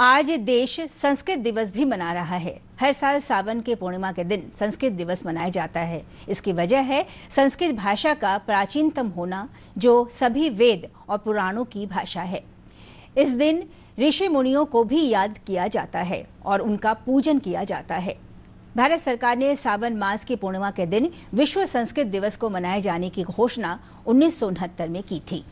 आज देश संस्कृत दिवस भी मना रहा है हर साल सावन के पूर्णिमा के दिन संस्कृत दिवस मनाया जाता है इसकी वजह है संस्कृत भाषा का प्राचीनतम होना जो सभी वेद और पुराणों की भाषा है इस दिन ऋषि मुनियों को भी याद किया जाता है और उनका पूजन किया जाता है भारत सरकार ने सावन मास की पूर्णिमा के दिन विश्व संस्कृत दिवस को मनाए जाने की घोषणा उन्नीस में की थी